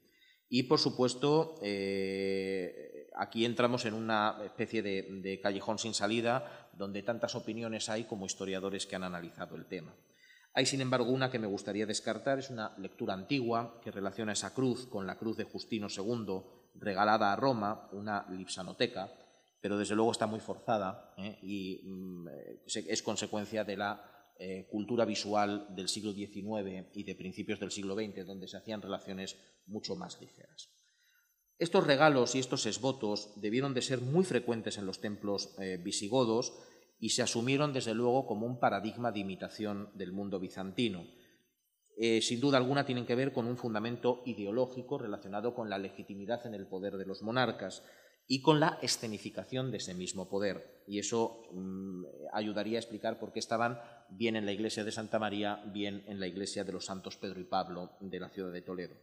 Y, por supuesto, eh, aquí entramos en una especie de callejón sin salida donde tantas opiniones hay como historiadores que han analizado el tema. Hay, sin embargo, una que me gustaría descartar, es una lectura antigua que relaciona esa cruz con la cruz de Justino II, regalada a Roma, una lipsanoteca, pero desde luego está muy forzada ¿eh? y mm, eh, es consecuencia de la eh, cultura visual del siglo XIX y de principios del siglo XX, donde se hacían relaciones mucho más ligeras. Estos regalos y estos esbotos debieron de ser muy frecuentes en los templos visigodos y se asumieron desde luego como un paradigma de imitación del mundo bizantino. Eh, sin duda alguna tienen que ver con un fundamento ideológico relacionado con la legitimidad en el poder de los monarcas y con la escenificación de ese mismo poder. Y eso mm, ayudaría a explicar por qué estaban bien en la iglesia de Santa María, bien en la iglesia de los santos Pedro y Pablo de la ciudad de Toledo.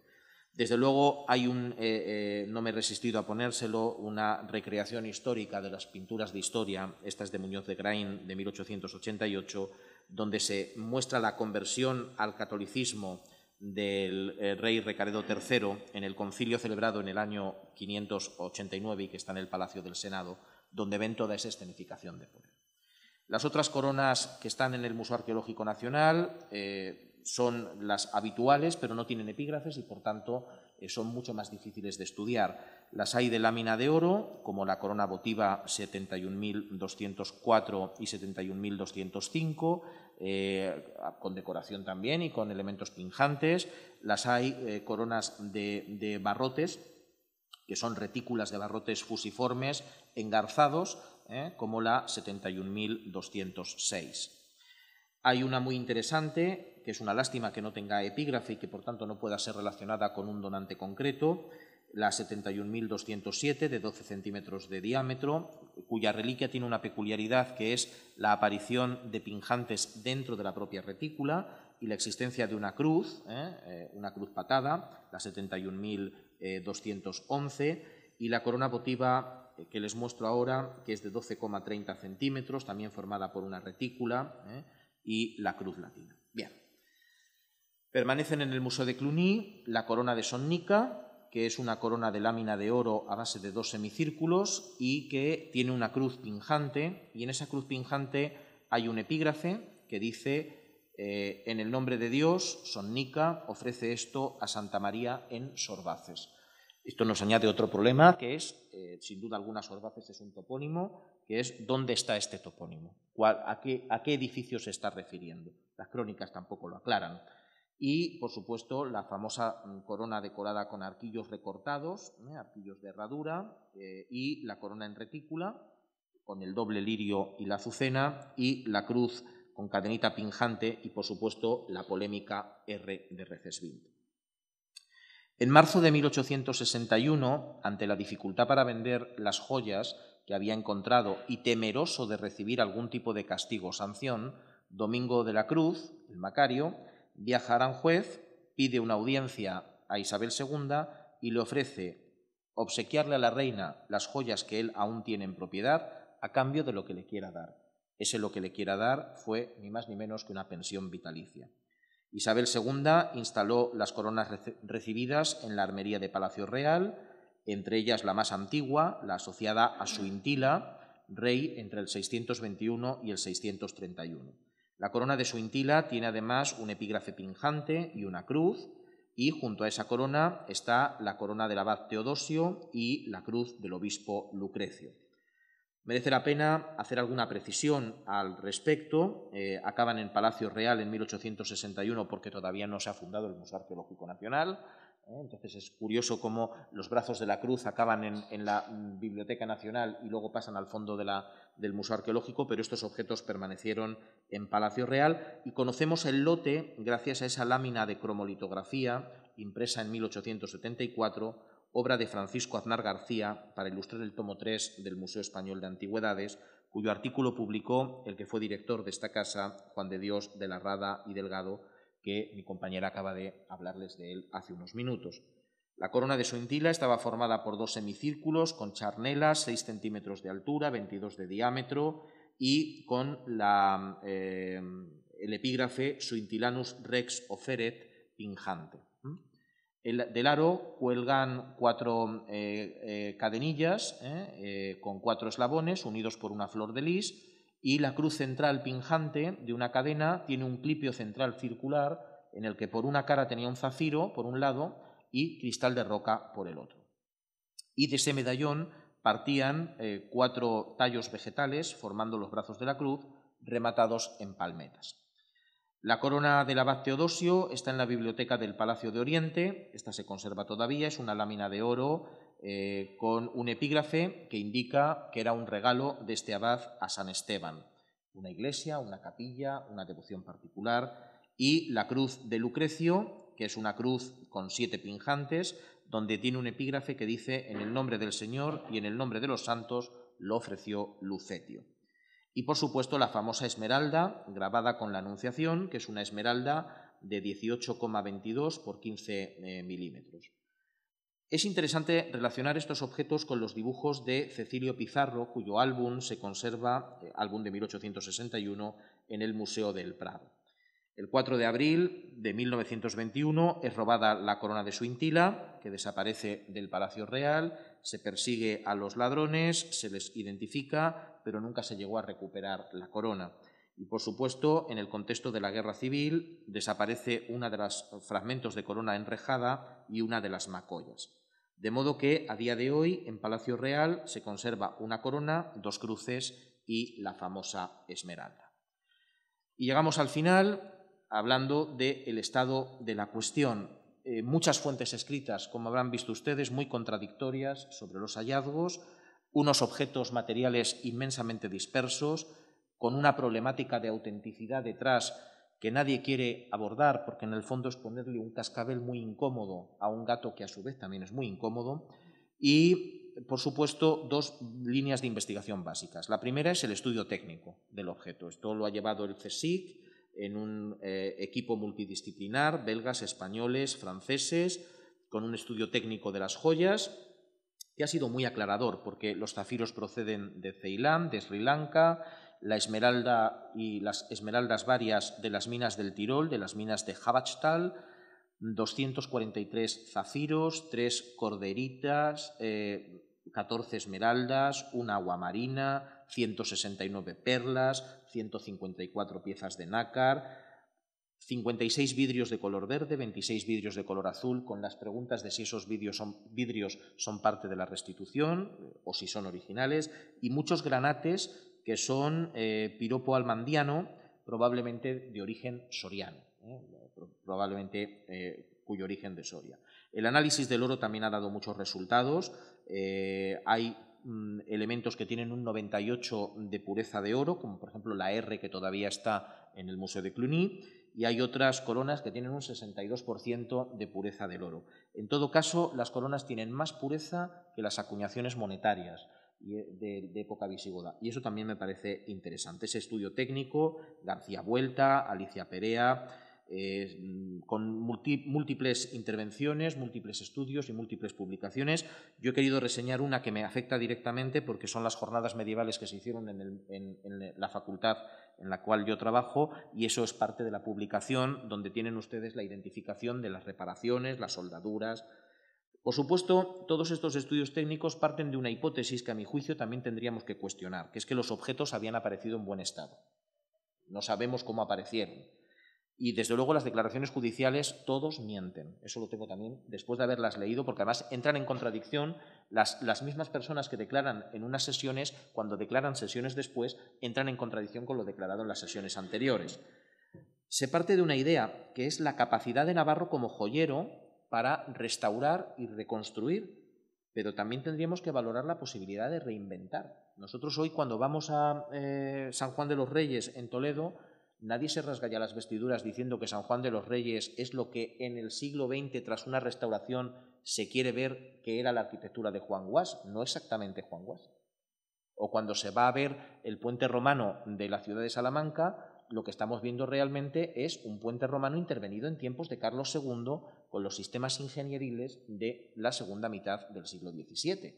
Desde luego hay un, eh, eh, no me he resistido a ponérselo, una recreación histórica de las pinturas de historia, esta es de Muñoz de Grain de 1888, donde se muestra la conversión al catolicismo del eh, rey Recaredo III en el concilio celebrado en el año 589 y que está en el Palacio del Senado, donde ven toda esa escenificación de poder. Las otras coronas que están en el Museo Arqueológico Nacional, son las habituales, pero no tienen epígrafes y, por tanto, eh, son mucho más difíciles de estudiar. Las hay de lámina de oro, como la corona votiva 71.204 y 71.205, eh, con decoración también y con elementos pinjantes. Las hay eh, coronas de, barrotes, que son retículas de barrotes fusiformes engarzados, como la 71.206. Hay una muy interesante que es una lástima que no tenga epígrafe y que por tanto no pueda ser relacionada con un donante concreto, la 71.207 de 12 centímetros de diámetro, cuya reliquia tiene una peculiaridad que es la aparición de pinjantes dentro de la propia retícula y la existencia de una cruz, ¿eh? Eh, una cruz patada, la 71.211, y la corona votiva que les muestro ahora, que es de 12,30 centímetros, también formada por una retícula, ¿eh? y la cruz latina. Permanecen en el Museo de Cluny la corona de Sonnica, que es una corona de lámina de oro a base de dos semicírculos y que tiene una cruz pinjante, y en esa cruz pinjante hay un epígrafe que dice, eh, en el nombre de Dios, Sonnica ofrece esto a Santa María en Sorbaces. Esto nos añade otro problema, que es, eh, sin duda alguna, Sorbaces es un topónimo, que es dónde está este topónimo, a qué edificio se está refiriendo. Las crónicas tampoco lo aclaran y, por supuesto, la famosa mm, corona decorada con arquillos recortados, ¿eh? arquillos de herradura, eh, y la corona en retícula, con el doble lirio y la azucena, y la cruz con cadenita pinjante y, por supuesto, la polémica R de Recesvint. En marzo de 1861, ante la dificultad para vender las joyas que había encontrado y temeroso de recibir algún tipo de castigo o sanción, Domingo de la Cruz, el Macario, viaja a Aranjuez, pide una audiencia a Isabel II y le ofrece obsequiarle a la reina las joyas que él aún tiene en propiedad a cambio de lo que le quiera dar. Ese lo que le quiera dar fue ni más ni menos que una pensión vitalicia. Isabel II instaló las coronas recibidas en la armería de Palacio Real, entre ellas la más antigua, la asociada a Suintila, rey entre el 621 y el 631. La corona de Suintila tiene además un epígrafe pinjante y una cruz, y junto a esa corona está la corona del abad Teodosio y la cruz del obispo Lucrecio. Merece la pena hacer alguna precisión al respecto. Eh, acaban en Palacio Real en 1861 porque todavía no se ha fundado el Museo Arqueológico Nacional. ¿eh? Entonces es curioso cómo los brazos de la cruz acaban en, la Biblioteca Nacional y luego pasan al fondo del Museo Arqueológico, pero estos objetos permanecieron en Palacio Real y conocemos el lote gracias a esa lámina de cromolitografía impresa en 1874, obra de Francisco Aznar García para ilustrar el tomo 3 del Museo Español de Antigüedades, cuyo artículo publicó el que fue director de esta casa, Juan de Dios de la Rada y Delgado, que mi compañera acaba de hablarles de él hace unos minutos. La corona de Suintila estaba formada por dos semicírculos con charnelas, 6 centímetros de altura, 22 de diámetro y con eh, el epígrafe Suintilanus rex oferet pinjante. del aro cuelgan cuatro eh, eh, cadenillas con cuatro eslabones unidos por una flor de lis y la cruz central pinjante de una cadena tiene un clipio central circular en el que por una cara tenía un zafiro por un lado y cristal de roca por el otro. Y de ese medallón partían eh, cuatro tallos vegetales formando los brazos de la cruz, rematados en palmetas. La corona del abad Teodosio está en la biblioteca del Palacio de Oriente, esta se conserva todavía, es una lámina de oro eh, con un epígrafe que indica que era un regalo de este abad a San Esteban, una iglesia, una capilla, una devoción particular, y la cruz de Lucrecio, que es una cruz con siete pinjantes, donde tiene un epígrafe que dice, en el nombre del Señor y en el nombre de los santos lo ofreció Lucetio. Y por supuesto la famosa esmeralda, grabada con la Anunciación, que es una esmeralda de 18,22 por 15 eh, milímetros. Es interesante relacionar estos objetos con los dibujos de Cecilio Pizarro, cuyo álbum se conserva, eh, álbum de 1861, en el Museo del Prado. El 4 de abril de 1921 es robada la corona de Suintila, que desaparece del Palacio Real, se persigue a los ladrones, se les identifica, pero nunca se llegó a recuperar la corona. Y, por supuesto, en el contexto de la guerra civil desaparece una de los fragmentos de corona enrejada y una de las macollas. De modo que, a día de hoy, en Palacio Real se conserva una corona, dos cruces y la famosa esmeralda. Y llegamos al final hablando del estado de la cuestión. Eh, muchas fuentes escritas, como habrán visto ustedes, muy contradictorias sobre los hallazgos, unos objetos materiales inmensamente dispersos, con una problemática de autenticidad detrás que nadie quiere abordar porque en el fondo es ponerle un cascabel muy incómodo a un gato que a su vez también es muy incómodo. Y, por supuesto, dos líneas de investigación básicas. La primera es el estudio técnico del objeto. Esto lo ha llevado el CSIC en un eh, equipo multidisciplinar, belgas, españoles, franceses, con un estudio técnico de las joyas que ha sido muy aclarador porque los zafiros proceden de Ceilán, de Sri Lanka, la esmeralda y las esmeraldas varias de las minas del Tirol, de las minas de Habachtal, 243 zafiros, 3 corderitas, 14 eh, esmeraldas, una aguamarina, 169 perlas, 154 piezas de nácar, 56 vidrios de color verde, 26 vidrios de color azul, con las preguntas de si esos vidrios son, vidrios son parte de la restitución eh, o si son originales, y muchos granates que son eh, piropo almandiano, probablemente de origen soriano, ¿eh? probablemente eh, cuyo origen de Soria. El análisis del oro también ha dado muchos resultados. hay mm, elementos que tienen un 98 de pureza de oro, como por ejemplo la R que todavía está en el Museo de Cluny, y hay otras coronas que tienen un 62% de pureza del oro. En todo caso, las coronas tienen más pureza que las acuñaciones monetarias. Eh, de, época visigoda. Y eso también me parece interesante. Ese estudio técnico, García Vuelta, Alicia Perea, eh, con múltiples intervenciones, múltiples estudios y múltiples publicaciones. Yo he querido reseñar una que me afecta directamente porque son las jornadas medievales que se hicieron en la facultad en la cual yo trabajo y eso es parte de la publicación donde tienen ustedes la identificación de las reparaciones, las soldaduras, por supuesto, todos estos estudios técnicos parten de una hipótesis que a mi juicio también tendríamos que cuestionar, que es que los objetos habían aparecido en buen estado. No sabemos cómo aparecieron. Y desde luego las declaraciones judiciales todos mienten. Eso lo tengo también después de haberlas leído, porque además entran en contradicción las, las, mismas personas que declaran en unas sesiones, cuando declaran sesiones después, entran en contradicción con lo declarado en las sesiones anteriores. Se parte de una idea que es la capacidad de Navarro como joyero para restaurar y reconstruir, pero también tendríamos que valorar la posibilidad de reinventar. Nosotros hoy cuando vamos a eh, San Juan de los Reyes en Toledo, nadie se rasga ya las vestiduras diciendo que San Juan de los Reyes es lo que en el siglo XX, tras una restauración, se quiere ver que era la arquitectura de Juan Guas, no exactamente Juan Guas. O cuando se va a ver el puente romano de la ciudad de Salamanca, lo que estamos viendo realmente es un puente romano intervenido en tiempos de Carlos II con los sistemas ingenieriles de la segunda mitad del siglo XVII.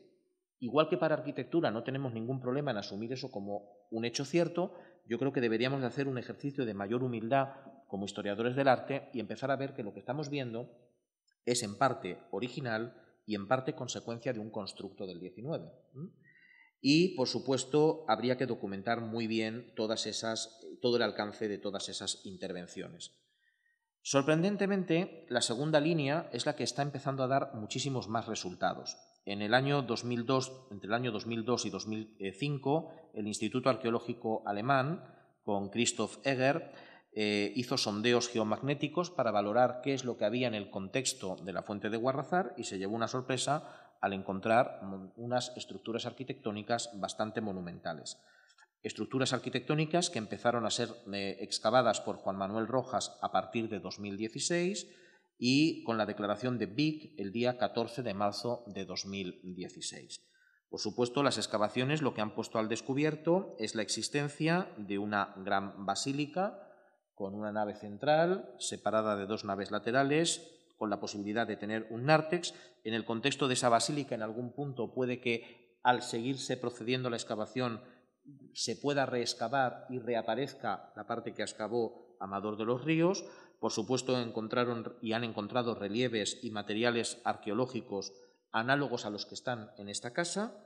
Igual que para arquitectura no tenemos ningún problema en asumir eso como un hecho cierto, yo creo que deberíamos hacer un ejercicio de mayor humildad como historiadores del arte y empezar a ver que lo que estamos viendo es en parte original y en parte consecuencia de un constructo del XIX. Y, por supuesto, habría que documentar muy bien eh, todo el alcance de todas esas intervenciones. Sorprendentemente, la segunda línea es la que está empezando a dar muchísimos más resultados. En el año 2002, entre el año 2002 y 2005, eh, el Instituto Arqueológico Alemán, con Christoph Egger, eh, hizo sondeos geomagnéticos para valorar qué es lo que había en el contexto de la fuente de Guarrazar y se llevó una sorpresa al encontrar unas estructuras arquitectónicas bastante monumentales. Estructuras arquitectónicas que empezaron a ser eh, excavadas por Juan Manuel Rojas a partir de 2016 y con la declaración de Vic el día 14 de marzo de 2016. Por supuesto, las excavaciones lo que han puesto al descubierto es la existencia de una gran basílica con una nave central separada de dos naves laterales con la posibilidad de tener un nártex. En el contexto de esa basílica, en algún punto puede que al seguirse procediendo la excavación se pueda reexcavar y reaparezca la parte que excavó Amador de los Ríos. Por supuesto, encontraron y han encontrado relieves y materiales arqueológicos análogos a los que están en esta casa,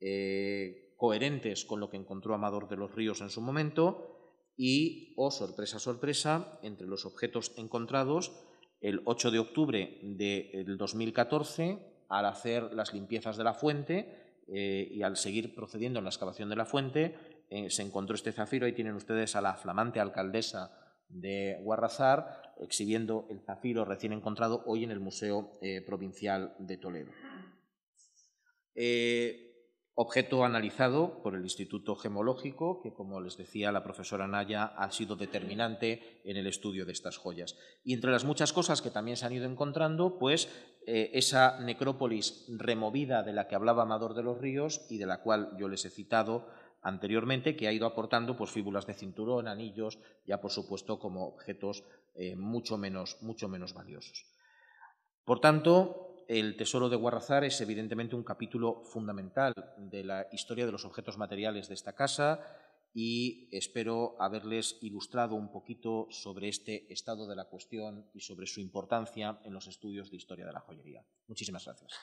eh, coherentes con lo que encontró Amador de los Ríos en su momento. Y, oh sorpresa, sorpresa, entre los objetos encontrados el 8 de octubre del 2014 al hacer las limpiezas de la fuente eh, y al seguir procediendo en la excavación de la fuente eh, se encontró este zafiro. Ahí tienen ustedes a la flamante alcaldesa de Guarrazar exhibiendo el zafiro recién encontrado hoy en el Museo eh, Provincial de Toledo objeto analizado por el Instituto Gemológico, que como les decía la profesora Naya, ha sido determinante en el estudio de estas joyas. Y entre las muchas cosas que también se han ido encontrando, pues eh, esa necrópolis removida de la que hablaba Amador de los Ríos y de la cual yo les he citado anteriormente, que ha ido aportando pues, fíbulas de cinturón, anillos, ya por supuesto como objetos eh, mucho, menos, mucho menos valiosos. Por tanto, el Tesoro de Guarrazar es evidentemente un capítulo fundamental de la historia de los objetos materiales de esta casa y espero haberles ilustrado un poquito sobre este estado de la cuestión y sobre su importancia en los estudios de historia de la joyería. Muchísimas gracias.